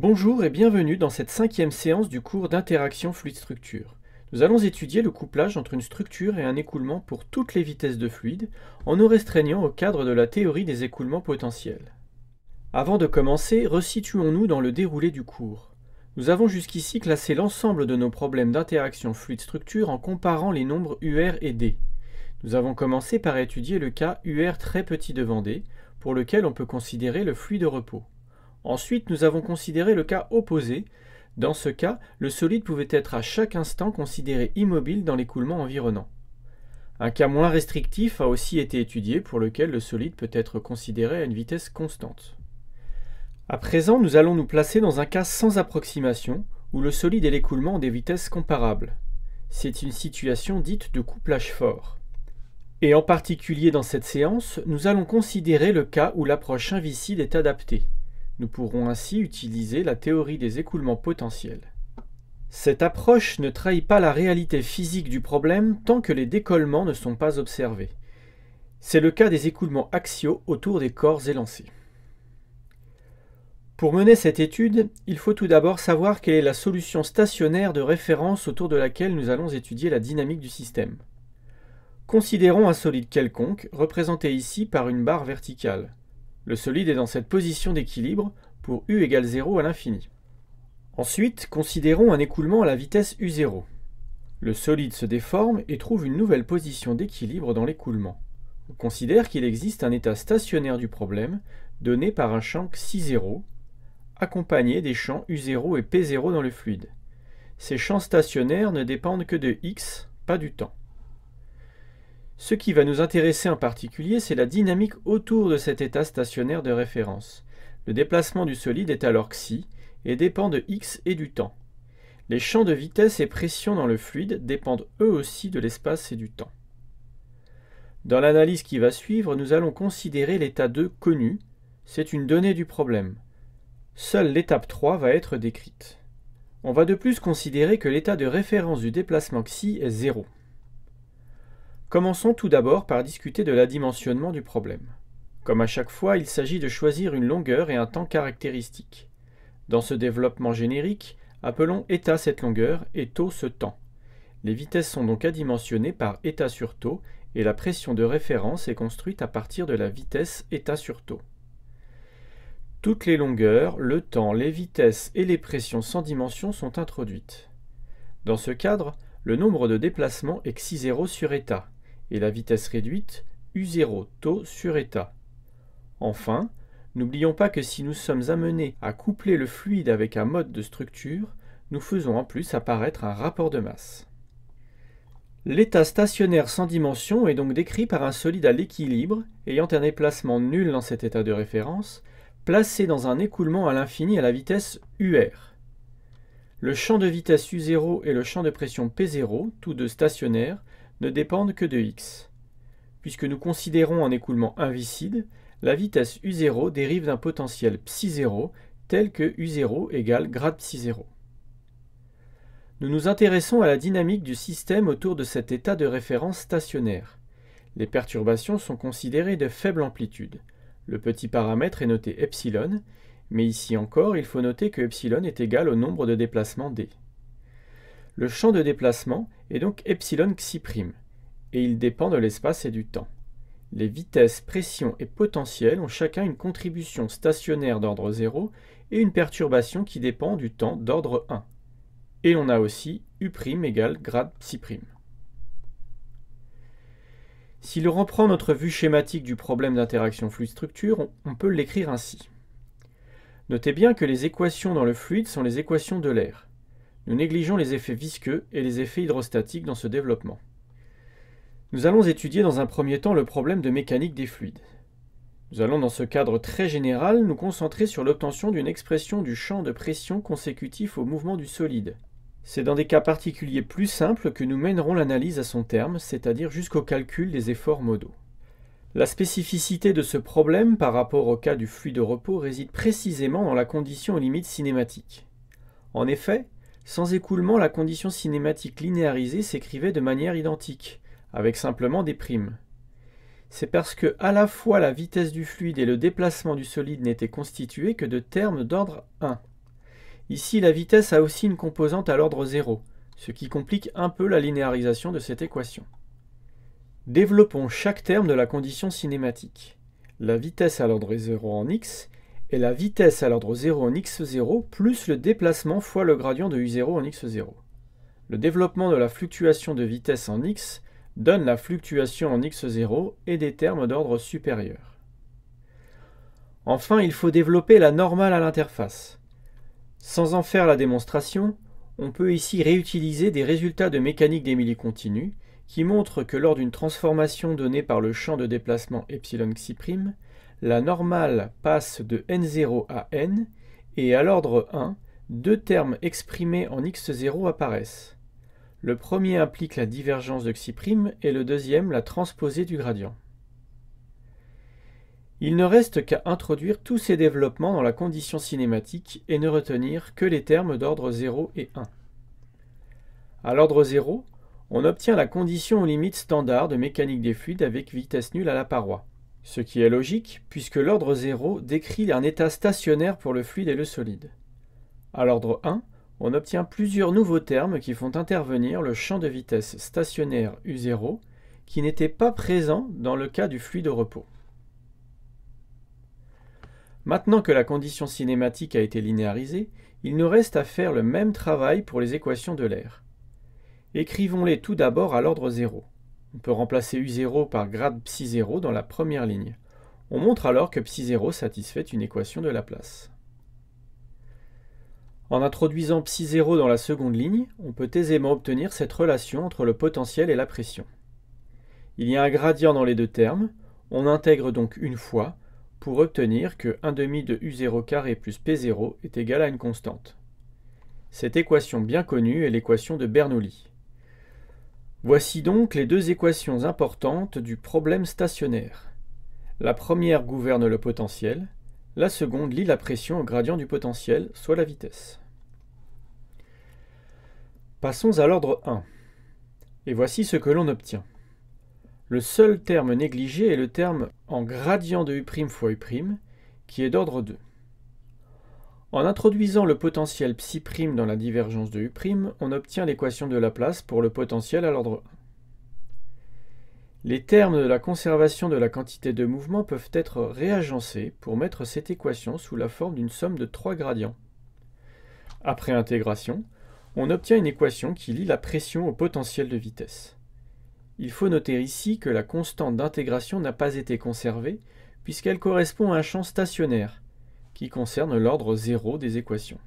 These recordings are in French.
Bonjour et bienvenue dans cette cinquième séance du cours d'interaction fluide-structure. Nous allons étudier le couplage entre une structure et un écoulement pour toutes les vitesses de fluide, en nous restreignant au cadre de la théorie des écoulements potentiels. Avant de commencer, resituons-nous dans le déroulé du cours. Nous avons jusqu'ici classé l'ensemble de nos problèmes d'interaction fluide-structure en comparant les nombres UR et D. Nous avons commencé par étudier le cas UR très petit devant D, pour lequel on peut considérer le fluide de repos. Ensuite, nous avons considéré le cas opposé. Dans ce cas, le solide pouvait être à chaque instant considéré immobile dans l'écoulement environnant. Un cas moins restrictif a aussi été étudié pour lequel le solide peut être considéré à une vitesse constante. À présent, nous allons nous placer dans un cas sans approximation, où le solide et l'écoulement ont des vitesses comparables. C'est une situation dite de couplage fort. Et en particulier dans cette séance, nous allons considérer le cas où l'approche inviscide est adaptée. Nous pourrons ainsi utiliser la théorie des écoulements potentiels. Cette approche ne trahit pas la réalité physique du problème tant que les décollements ne sont pas observés. C'est le cas des écoulements axiaux autour des corps élancés. Pour mener cette étude, il faut tout d'abord savoir quelle est la solution stationnaire de référence autour de laquelle nous allons étudier la dynamique du système. Considérons un solide quelconque, représenté ici par une barre verticale. Le solide est dans cette position d'équilibre pour U égale 0 à l'infini. Ensuite, considérons un écoulement à la vitesse U0. Le solide se déforme et trouve une nouvelle position d'équilibre dans l'écoulement. On considère qu'il existe un état stationnaire du problème donné par un champ Xi0 accompagné des champs U0 et P0 dans le fluide. Ces champs stationnaires ne dépendent que de X, pas du temps. Ce qui va nous intéresser en particulier, c'est la dynamique autour de cet état stationnaire de référence. Le déplacement du solide est alors xi et dépend de x et du temps. Les champs de vitesse et pression dans le fluide dépendent eux aussi de l'espace et du temps. Dans l'analyse qui va suivre, nous allons considérer l'état 2 connu, c'est une donnée du problème. Seule l'étape 3 va être décrite. On va de plus considérer que l'état de référence du déplacement xi est 0. Commençons tout d'abord par discuter de l'adimensionnement du problème. Comme à chaque fois, il s'agit de choisir une longueur et un temps caractéristiques. Dans ce développement générique, appelons état cette longueur et taux ce temps. Les vitesses sont donc adimensionnées par état sur taux et la pression de référence est construite à partir de la vitesse état sur taux. Toutes les longueurs, le temps, les vitesses et les pressions sans dimension sont introduites. Dans ce cadre, le nombre de déplacements est xi0 sur état, et la vitesse réduite U0 taux sur état. Enfin, n'oublions pas que si nous sommes amenés à coupler le fluide avec un mode de structure, nous faisons en plus apparaître un rapport de masse. L'état stationnaire sans dimension est donc décrit par un solide à l'équilibre, ayant un déplacement nul dans cet état de référence, placé dans un écoulement à l'infini à la vitesse UR. Le champ de vitesse U0 et le champ de pression P0, tous deux stationnaires, ne dépendent que de x. Puisque nous considérons un écoulement inviscide, la vitesse U0 dérive d'un potentiel psi0 tel que U0 égale grade psi0. Nous nous intéressons à la dynamique du système autour de cet état de référence stationnaire. Les perturbations sont considérées de faible amplitude. Le petit paramètre est noté epsilon, mais ici encore il faut noter que epsilon est égal au nombre de déplacements d. Le champ de déplacement est donc epsilon xi et il dépend de l'espace et du temps. Les vitesses, pression et potentiel ont chacun une contribution stationnaire d'ordre 0 et une perturbation qui dépend du temps d'ordre 1. Et on a aussi U' égale grade psi'. Si l'on reprend notre vue schématique du problème d'interaction fluide-structure, on peut l'écrire ainsi. Notez bien que les équations dans le fluide sont les équations de l'air. Nous négligeons les effets visqueux et les effets hydrostatiques dans ce développement. Nous allons étudier dans un premier temps le problème de mécanique des fluides. Nous allons dans ce cadre très général nous concentrer sur l'obtention d'une expression du champ de pression consécutif au mouvement du solide. C'est dans des cas particuliers plus simples que nous mènerons l'analyse à son terme, c'est-à-dire jusqu'au calcul des efforts modaux. La spécificité de ce problème par rapport au cas du fluide de repos réside précisément dans la condition aux limites cinématiques. En effet, sans écoulement, la condition cinématique linéarisée s'écrivait de manière identique, avec simplement des primes. C'est parce que à la fois la vitesse du fluide et le déplacement du solide n'étaient constitués que de termes d'ordre 1. Ici, la vitesse a aussi une composante à l'ordre 0, ce qui complique un peu la linéarisation de cette équation. Développons chaque terme de la condition cinématique. La vitesse à l'ordre 0 en x et la vitesse à l'ordre 0 en x0 plus le déplacement fois le gradient de u0 en x0. Le développement de la fluctuation de vitesse en x donne la fluctuation en x0 et des termes d'ordre supérieur. Enfin, il faut développer la normale à l'interface. Sans en faire la démonstration, on peut ici réutiliser des résultats de mécanique des continue qui montrent que lors d'une transformation donnée par le champ de déplacement ε la normale passe de n0 à n, et à l'ordre 1, deux termes exprimés en x0 apparaissent. Le premier implique la divergence de x' et le deuxième la transposée du gradient. Il ne reste qu'à introduire tous ces développements dans la condition cinématique et ne retenir que les termes d'ordre 0 et 1. À l'ordre 0, on obtient la condition aux limites standard de mécanique des fluides avec vitesse nulle à la paroi. Ce qui est logique, puisque l'ordre 0 décrit un état stationnaire pour le fluide et le solide. À l'ordre 1, on obtient plusieurs nouveaux termes qui font intervenir le champ de vitesse stationnaire U0 qui n'était pas présent dans le cas du fluide au repos. Maintenant que la condition cinématique a été linéarisée, il nous reste à faire le même travail pour les équations de l'air. Écrivons-les tout d'abord à l'ordre 0. On peut remplacer U0 par grade ψ0 dans la première ligne. On montre alors que ψ0 satisfait une équation de Laplace. En introduisant ψ0 dans la seconde ligne, on peut aisément obtenir cette relation entre le potentiel et la pression. Il y a un gradient dans les deux termes, on intègre donc une fois pour obtenir que 1 demi de U0 plus P0 est égal à une constante. Cette équation bien connue est l'équation de Bernoulli. Voici donc les deux équations importantes du problème stationnaire. La première gouverne le potentiel, la seconde lie la pression au gradient du potentiel, soit la vitesse. Passons à l'ordre 1. Et voici ce que l'on obtient. Le seul terme négligé est le terme en gradient de U' fois U', qui est d'ordre 2. En introduisant le potentiel psi' dans la divergence de U', on obtient l'équation de Laplace pour le potentiel à l'ordre 1. Les termes de la conservation de la quantité de mouvement peuvent être réagencés pour mettre cette équation sous la forme d'une somme de trois gradients. Après intégration, on obtient une équation qui lie la pression au potentiel de vitesse. Il faut noter ici que la constante d'intégration n'a pas été conservée, puisqu'elle correspond à un champ stationnaire, qui concerne l'ordre 0 des équations.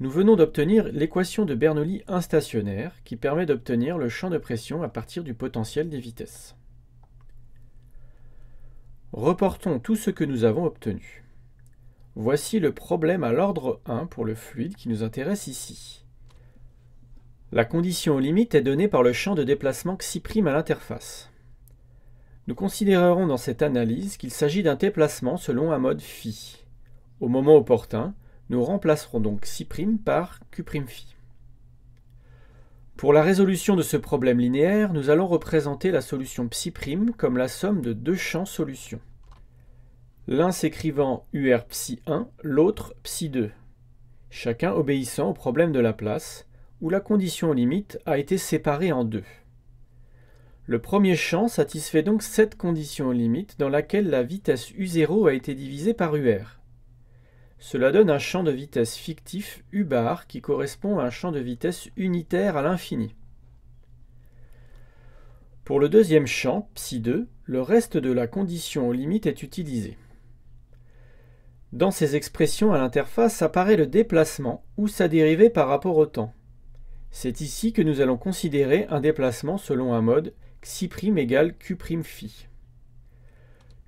Nous venons d'obtenir l'équation de Bernoulli instationnaire qui permet d'obtenir le champ de pression à partir du potentiel des vitesses. Reportons tout ce que nous avons obtenu. Voici le problème à l'ordre 1 pour le fluide qui nous intéresse ici. La condition limite est donnée par le champ de déplacement xi' à l'interface. Nous considérerons dans cette analyse qu'il s'agit d'un déplacement selon un mode phi. Au moment opportun, nous remplacerons donc Ψ' par Q'Φ. Pour la résolution de ce problème linéaire, nous allons représenter la solution Ψ' comme la somme de deux champs solutions. L'un s'écrivant UR psi 1, l'autre psi 2, chacun obéissant au problème de la place, où la condition limite a été séparée en deux. Le premier champ satisfait donc cette condition limite dans laquelle la vitesse U0 a été divisée par UR. Cela donne un champ de vitesse fictif U bar qui correspond à un champ de vitesse unitaire à l'infini. Pour le deuxième champ, psi 2 le reste de la condition limite est utilisé. Dans ces expressions à l'interface apparaît le déplacement ou sa dérivée par rapport au temps. C'est ici que nous allons considérer un déplacement selon un mode Xi' égale Q' phi.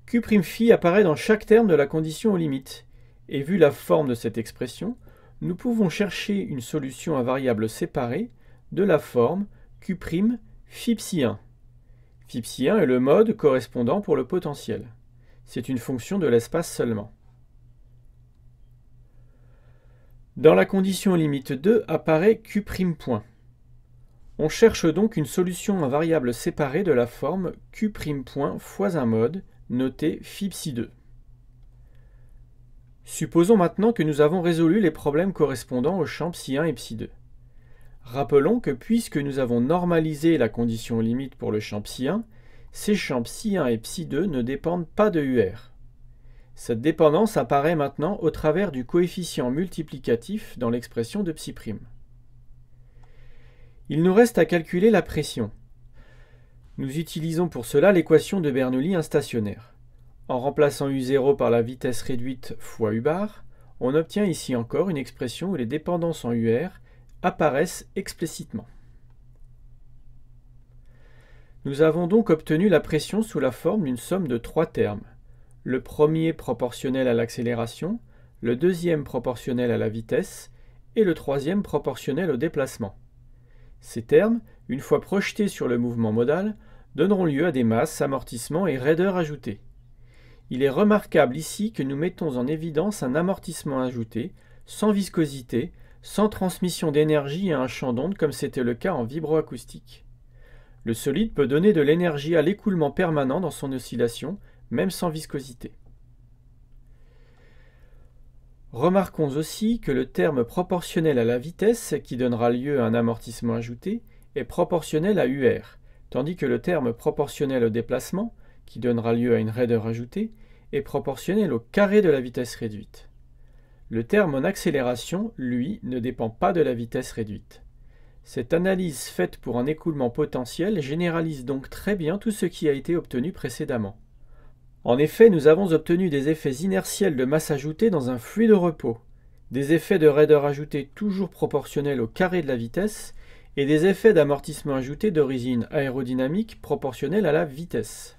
Q' phi apparaît dans chaque terme de la condition aux limites, et vu la forme de cette expression, nous pouvons chercher une solution à variable séparée de la forme Q' phi psi 1. Phi psi 1 est le mode correspondant pour le potentiel. C'est une fonction de l'espace seulement. Dans la condition limite 2 apparaît Q' point. On cherche donc une solution à variable séparée de la forme Q' fois un mode, noté phi 2. Supposons maintenant que nous avons résolu les problèmes correspondants aux champs psi 1 et psi 2. Rappelons que puisque nous avons normalisé la condition limite pour le champ psi 1, ces champs psi 1 et psi 2 ne dépendent pas de UR. Cette dépendance apparaît maintenant au travers du coefficient multiplicatif dans l'expression de psi'. Il nous reste à calculer la pression. Nous utilisons pour cela l'équation de Bernoulli stationnaire. En remplaçant U0 par la vitesse réduite fois U bar, on obtient ici encore une expression où les dépendances en UR apparaissent explicitement. Nous avons donc obtenu la pression sous la forme d'une somme de trois termes. Le premier proportionnel à l'accélération, le deuxième proportionnel à la vitesse et le troisième proportionnel au déplacement. Ces termes, une fois projetés sur le mouvement modal, donneront lieu à des masses, amortissements et raideurs ajoutés. Il est remarquable ici que nous mettons en évidence un amortissement ajouté, sans viscosité, sans transmission d'énergie à un champ d'onde comme c'était le cas en vibroacoustique. Le solide peut donner de l'énergie à l'écoulement permanent dans son oscillation, même sans viscosité. Remarquons aussi que le terme proportionnel à la vitesse, qui donnera lieu à un amortissement ajouté, est proportionnel à UR, tandis que le terme proportionnel au déplacement, qui donnera lieu à une raideur ajoutée, est proportionnel au carré de la vitesse réduite. Le terme en accélération, lui, ne dépend pas de la vitesse réduite. Cette analyse faite pour un écoulement potentiel généralise donc très bien tout ce qui a été obtenu précédemment. En effet, nous avons obtenu des effets inertiels de masse ajoutée dans un flux de repos, des effets de raideur ajoutée toujours proportionnels au carré de la vitesse, et des effets d'amortissement ajouté d'origine aérodynamique proportionnels à la vitesse.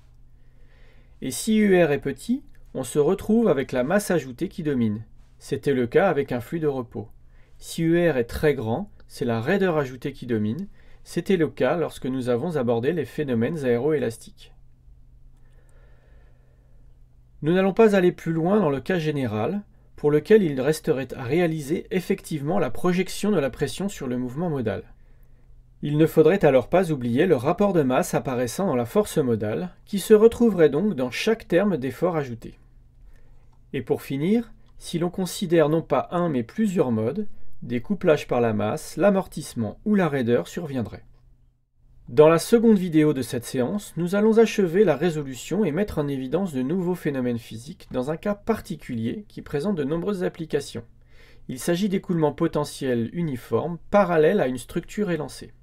Et si UR est petit, on se retrouve avec la masse ajoutée qui domine. C'était le cas avec un flux de repos. Si UR est très grand, c'est la raideur ajoutée qui domine. C'était le cas lorsque nous avons abordé les phénomènes aéroélastiques. Nous n'allons pas aller plus loin dans le cas général, pour lequel il resterait à réaliser effectivement la projection de la pression sur le mouvement modal. Il ne faudrait alors pas oublier le rapport de masse apparaissant dans la force modale, qui se retrouverait donc dans chaque terme d'effort ajouté. Et pour finir, si l'on considère non pas un mais plusieurs modes, des couplages par la masse, l'amortissement ou la raideur surviendraient. Dans la seconde vidéo de cette séance, nous allons achever la résolution et mettre en évidence de nouveaux phénomènes physiques dans un cas particulier qui présente de nombreuses applications. Il s'agit d'écoulements potentiels uniformes parallèles à une structure élancée.